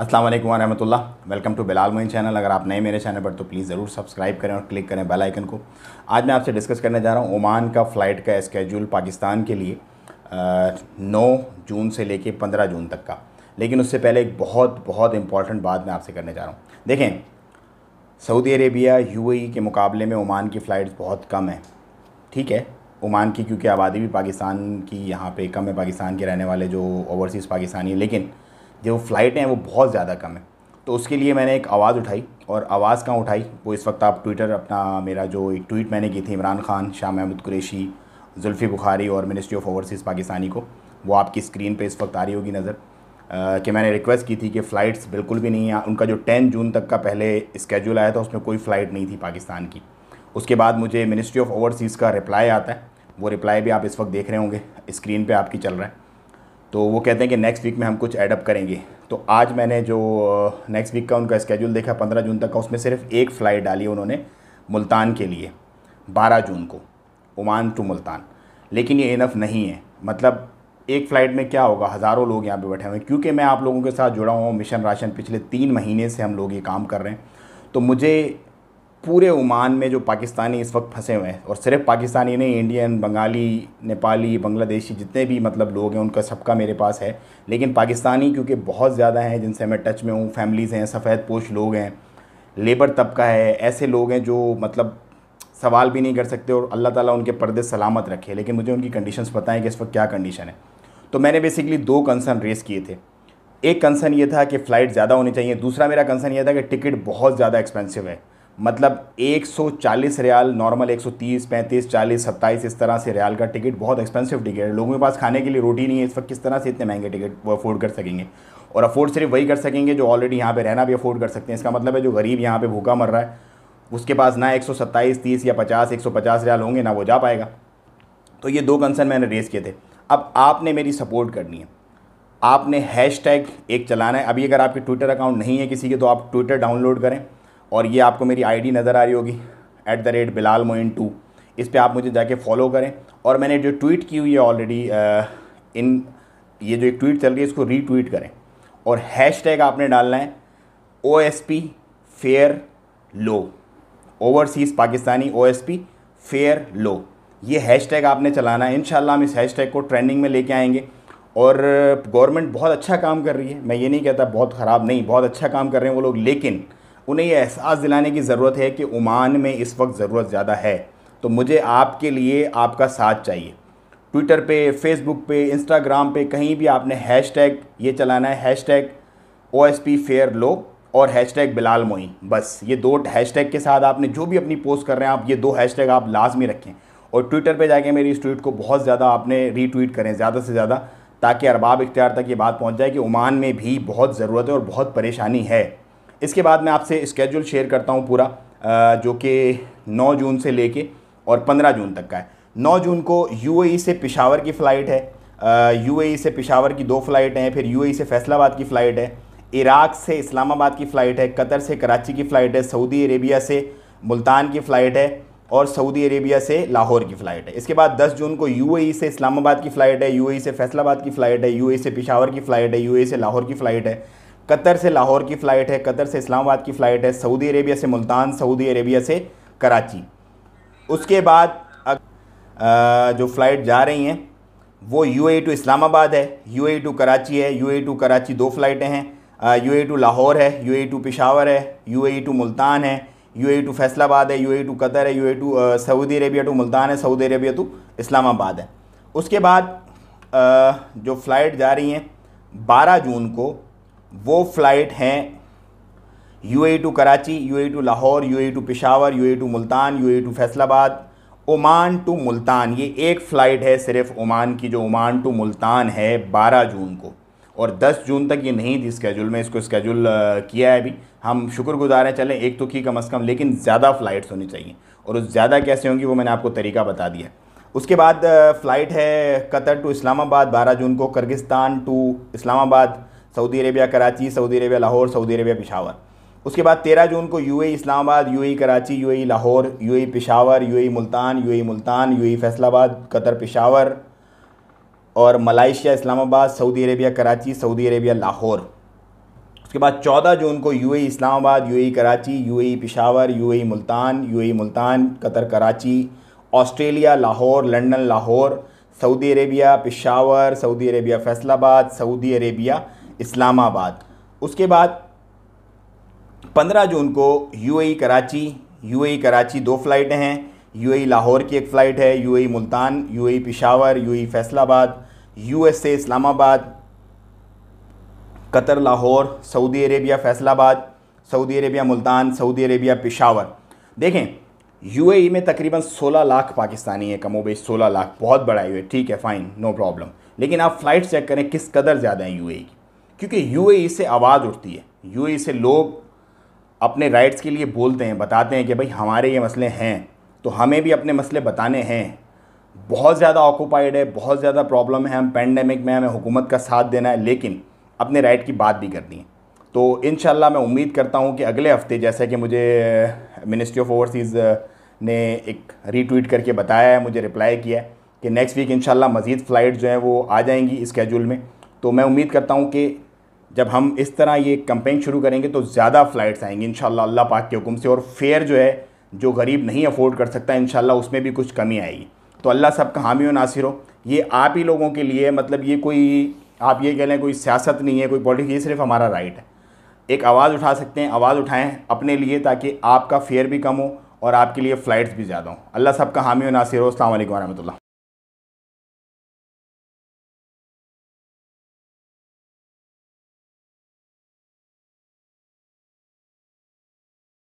अस्सलाम वालेकुम वरहमतुल्लाह welcome to Bilal Moin channel अगर आप नए मेरे चैनल पर तो प्लीज़ ज़रूर सब्सक्राइब करें और क्लिक करें बेल आइकन को आज मैं आपसे डिस्कस करने जा रहा हूँ ओमान का फ़्लाइट का स्केजूल पाकिस्तान के लिए नौ जून से लेके पंद्रह जून तक का लेकिन उससे पहले एक बहुत बहुत इंपॉर्टेंट बात मैं आपसे करने जा रहा हूँ देखें सऊदी अरेबिया यूएई के मुकाबले में ओमान की फ़्लाइट बहुत कम है ठीक है ओमान की क्योंकि आबादी भी पाकिस्तान की यहाँ पर कम है पाकिस्तान के रहने वाले जो ओवरसीज़ पाकिस्तानी है लेकिन जो फ़्लाइट हैं वो बहुत ज़्यादा कम है तो उसके लिए मैंने एक आवाज़ उठाई और आवाज़ कहाँ उठाई वो इस वक्त आप ट्विटर अपना मेरा जो एक ट्वीट मैंने की थी इमरान खान शाह महमूद कुरेशी जुल्फ़ी बुखारी और मिनिस्ट्री ऑफ ओवरसीज़ पाकिस्तानी को वो आपकी स्क्रीन पे इस वक्त आ रही होगी नज़र कि मैंने रिक्वेस्ट की थी कि फ़्लाइट्स बिल्कुल भी नहीं हैं उनका जो टेन जून तक का पहले स्केजूल आया था उसमें कोई फ़्लाइट नहीं थी पाकिस्तान की उसके बाद मुझे मिनिस्ट्री ऑफ ओवरसीज़ का रिप्लाई आता है वो रिप्लाई भी आप इस वक्त देख रहे होंगे स्क्रीन पर आपकी चल रहा है तो वो कहते हैं कि नेक्स्ट वीक में हम कुछ एडअप करेंगे तो आज मैंने जो नेक्स्ट वीक का उनका स्केड्यूल देखा पंद्रह जून तक का उसमें सिर्फ एक फ़्लाइट डाली उन्होंने मुल्तान के लिए बारह जून को ओमान टू मुल्तान लेकिन ये इनफ नहीं है मतलब एक फ़्लाइट में क्या होगा हज़ारों लोग यहाँ पे बैठे हुए हैं क्योंकि मैं आप लोगों के साथ जुड़ा हुआ हूँ मिशन राशन पिछले तीन महीने से हम लोग ये काम कर रहे हैं तो मुझे पूरे ओमान में जो पाकिस्तानी इस वक्त फंसे हुए हैं और सिर्फ पाकिस्तानी नहीं इंडियन बंगाली नेपाली बांग्लादेशी जितने भी मतलब लोग हैं उनका सबका मेरे पास है लेकिन पाकिस्तानी क्योंकि बहुत ज़्यादा हैं जिनसे मैं टच में हूँ फैमिलीज़ हैं सफ़ेद पोश लोग हैं लेबर तबका है ऐसे लोग हैं जो मतलब सवाल भी नहीं कर सकते और अल्लाह ताला उनके पर्दे सलामत रखे लेकिन मुझे उनकी कंडीशंस पता है कि इस वक्त क्या कंडीशन है तो मैंने बेसिकली दो कंसर्न रेस किए थे एक कंसर्न ये था कि फ़्लाइट ज़्यादा होनी चाहिए दूसरा मेरा कंसर्न ये था कि टिकट बहुत ज़्यादा एक्सपेंसिव है मतलब 140 रियाल नॉर्मल 130, 35, 40, 27 इस तरह से रियाल का टिकट बहुत एक्सपेंसिव टिकट है लोगों के पास खाने के लिए रोटी नहीं है इस वक्त किस तरह से इतने महंगे टिकट वो अफोर्ड कर सकेंगे और अफोर्ड सिर्फ वही कर सकेंगे जो ऑलरेडी यहाँ पे रहना भी अफोर्ड कर सकते हैं इसका मतलब है जो गरीब यहाँ पे भूखा मर रहा है उसके पास ना एक सौ या पचास एक सौ रियाल होंगे ना वो जा पाएगा तो ये दो कंसर्न मैंने रेज़ किए थे अब आपने मेरी सपोर्ट करनी है आपने हैश टैग एक चलाना है अभी अगर आपके ट्विटर अकाउंट नहीं है किसी के तो आप ट्विटर डाउनलोड करें और ये आपको मेरी आईडी नज़र आ रही होगी at the rate Bilal Moin two इस पर आप मुझे जाके फॉलो करें और मैंने जो ट्वीट की हुई है ऑलरेडी uh, इन ये जो एक ट्वीट चल रही है इसको रीट्वीट करें और हैश टैग आपने डालना है ओ एस पी फेयर लो overseas Pakistani O S P fair लो ये हैश टैग आपने चलाना है इन हम इस हैश टैग को ट्रेंडिंग में लेके आएंगे और गवर्नमेंट बहुत अच्छा काम कर रही है मैं ये नहीं कहता बहुत ख़राब नहीं बहुत अच्छा काम कर रहे हैं वो लोग लेकिन उन्हें यह एहसास दिलाने की ज़रूरत है कि ओमान में इस वक्त ज़रूरत ज़्यादा है तो मुझे आपके लिए आपका साथ चाहिए ट्विटर पे फेसबुक पे इंस्टाग्राम पे कहीं भी आपने हैश टैग ये चलाना है hash tag O S P fair लो और हैश टैग बिलाल मोइन बस ये दो हैश टैग के साथ आपने जो भी अपनी पोस्ट कर रहे हैं आप ये दो हैश टैग आप लाजमी रखें और ट्विटर पे जाके मेरी इस ट्वीट को बहुत ज़्यादा आपने रीट्वीट करें ज़्यादा से ज़्यादा ताकि अरबाब इख्तियार तक ये बात पहुँच जाए कि ओमान में भी बहुत ज़रूरत है और बहुत परेशानी है इसके बाद मैं आपसे स्केड्यूल शेयर करता हूँ पूरा जो कि 9 जून से लेके और 15 जून तक का है 9 जून को यूएई से पिशावर की फ़्लाइट है यूएई से पिशावर की दो फ़्लाइट हैं फिर यूएई से फैसलाबाद की फ़्लाइट है इराक़ से इस्लामाबाद की फ़्लाइट है कतर से कराची की फ़्लाइट है सऊदी अरेबिया से मुल्तान की फ़्लाइट है और सऊदी अरेबिया से लाहौर की फ़्लाइट है इसके बाद 10 जून को यूएई से इस्लामाबाद की फ़्लाइट है यूएई से फैसलाबाद की फ़्लाइट है यूएई से पिशावर की फ़्लाइट है यूएई से लाहौर की फ़्लाइट है कतर से लाहौर की फ़्लाइट है कतर से इस्लामाबाद की फ़्लाइट है सऊदी अरेबिया से मुल्तान सऊदी अरेबिया से कराची उसके बाद जो फ़्लाइट जा रही हैं वो यू ए टू इस्लामाबाद है यू ए टू कराची है यू ए टू कराची दो फ़्लाइटें हैं यू ए टू लाहौर है यू ए टू पिशावर है यू ए टू मुल्तान है यू ए टू फैसलाबाद है यू ए टू कतर है U A to Saudi Arabia to Multan है सऊदी अरेबिया टू इस्लामाबाद है उसके बाद आ, जो फ़्लाइट जा रही हैं 12 जून को वो फ़्लाइट हैं U to Karachi U to Lahore U to Peshawar U to Multan U to Faisalabad Oman to Multan ये एक फ़्लाइट है सिर्फ ओमान की जो ओमान टू मुल्तान है 12 जून को और 10 जून तक ये नहीं थी स्केजूल में इसको स्केजूल किया है अभी हम शुक्रगुजार हैं चलें एक तो की कम अज़ कम लेकिन ज़्यादा फ़्लाइट्स होनी चाहिए और उस ज़्यादा कैसे होंगी वो मैंने आपको तरीका बता दिया उसके बाद फ़्लाइट है कतर टू इस्लामाबाद बारह जून को Kyrgyzstan to Islamabad Saudi Arabia Karachi Saudi Arabia Lahore Saudi Arabia Peshawar उसके बाद तेरह जून को U Islamabad U Karachi U Lahore U Peshawar U Multan U Multan U Faisalabad Qatar Peshawar और Malaysia Islamabad Saudi Arabia Karachi Saudi Arabia Lahore उसके बाद चौदह जून को U Islamabad U Karachi U Peshawar U Multan U Multan Qatar Karachi Australia Lahore London Lahore Saudi Arabia Peshawar Saudi Arabia Faisalabad Saudi Arabia Islamabad उसके बाद 15 जून को यूएई कराची यूएई कराची दो फ्लाइटें हैं यूएई लाहौर की एक फ़्लाइट है UAE Multan UAE Peshawar UAE Faisalabad USA Islamabad Qatar Lahore Saudi Arabia Faisalabad Saudi Arabia Multan Saudi Arabia Peshawar देखें यूएई में तकरीबन 16 लाख पाकिस्तानी है कमो बेश सोलह लाख बहुत बड़ा यू ठीक है फ़ाइन नो प्रॉब्लम लेकिन आप फ़्लाइट चेक करें किस कदर ज़्यादा है यूएई की क्योंकि यूएई e से आवाज़ उठती है यूएई e से लोग अपने राइट्स के लिए बोलते हैं बताते हैं कि भाई हमारे ये मसले हैं तो हमें भी अपने मसले बताने हैं बहुत ज़्यादा ऑक्यूपाइड है बहुत ज़्यादा प्रॉब्लम है हम पेंडेमिक में हमें हुकूमत का साथ देना है लेकिन अपने राइट की बात भी करनी है तो इन मैं उम्मीद करता हूँ कि अगले हफ्ते जैसा कि मुझे मिनिस्ट्री ऑफ ओवरसीज़ ने एक रीट्वीट करके बताया है मुझे रिप्लाई किया है कि नेक्स्ट वीक इन मज़ीद फ़्लाइट जो हैं वो आ जाएंगी इस स्केजूल में तो मैं उम्मीद करता हूँ कि जब हम इस तरह ये कंपेन शुरू करेंगे तो ज़्यादा फ़्लाइट्स आएंगी इन अल्लाह पाक के हुक्म से और फेयर जो है जो गरीब नहीं अफोर्ड कर सकता इन उसमें भी कुछ कमी आएगी तो अल्लाह सब का हामी और नासिर हो ये आप ही लोगों के लिए मतलब ये कोई आप ये कह लें कोई सियासत नहीं है कोई पॉलिटिक्स ये सिर्फ हमारा राइट है एक आवाज़ उठा सकते हैं आवाज़ उठाएं अपने लिए ताकि आपका फेयर भी कम हो और आपके लिए फ़्लाइट्स भी ज़्यादा हों अल्लाह सब का हामी और नासिर हो अल्लाम वरहमल